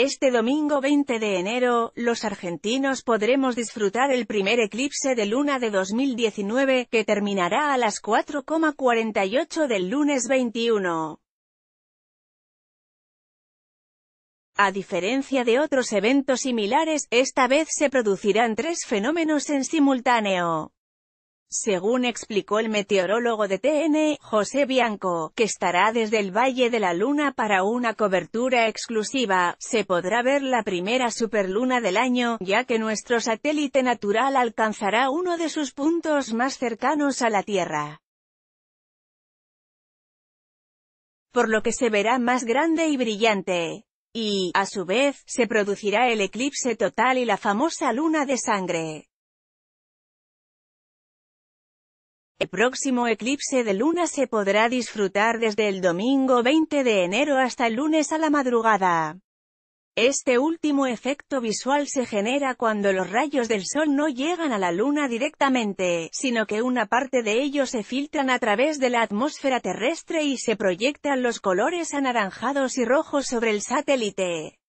este domingo 20 de enero, los argentinos podremos disfrutar el primer eclipse de luna de 2019, que terminará a las 4,48 del lunes 21. A diferencia de otros eventos similares, esta vez se producirán tres fenómenos en simultáneo según explicó el meteorólogo de TN, José Bianco, que estará desde el Valle de la Luna para una cobertura exclusiva, se podrá ver la primera superluna del año, ya que nuestro satélite natural alcanzará uno de sus puntos más cercanos a la Tierra. Por lo que se verá más grande y brillante. Y, a su vez, se producirá el eclipse total y la famosa luna de sangre. El próximo eclipse de luna se podrá disfrutar desde el domingo 20 de enero hasta el lunes a la madrugada. Este último efecto visual se genera cuando los rayos del sol no llegan a la luna directamente, sino que una parte de ellos se filtran a través de la atmósfera terrestre y se proyectan los colores anaranjados y rojos sobre el satélite.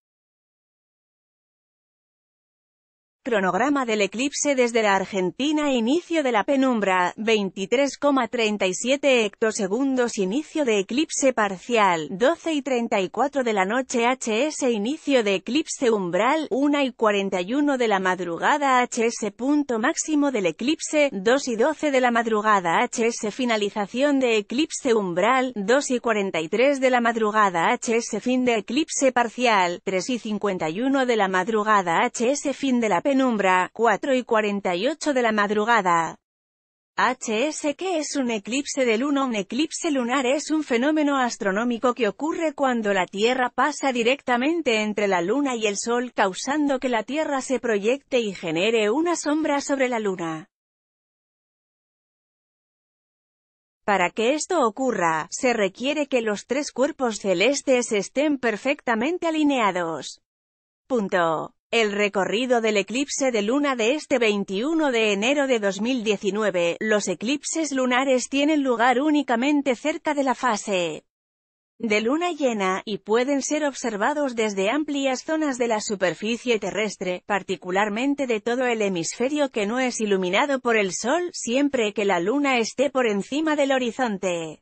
Cronograma del eclipse desde la Argentina Inicio de la penumbra, 23,37 hectosegundos Inicio de eclipse parcial, 12 y 34 de la noche HS Inicio de eclipse umbral, 1 y 41 de la madrugada HS Punto máximo del eclipse, 2 y 12 de la madrugada HS Finalización de eclipse umbral, 2 y 43 de la madrugada HS Fin de eclipse parcial, 3 y 51 de la madrugada HS Fin de la penumbra 4 y 48 de la madrugada. HS ¿Qué es un eclipse de luna? Un eclipse lunar es un fenómeno astronómico que ocurre cuando la Tierra pasa directamente entre la Luna y el Sol causando que la Tierra se proyecte y genere una sombra sobre la Luna. Para que esto ocurra, se requiere que los tres cuerpos celestes estén perfectamente alineados. Punto. El recorrido del eclipse de luna de este 21 de enero de 2019, los eclipses lunares tienen lugar únicamente cerca de la fase de luna llena, y pueden ser observados desde amplias zonas de la superficie terrestre, particularmente de todo el hemisferio que no es iluminado por el sol, siempre que la luna esté por encima del horizonte.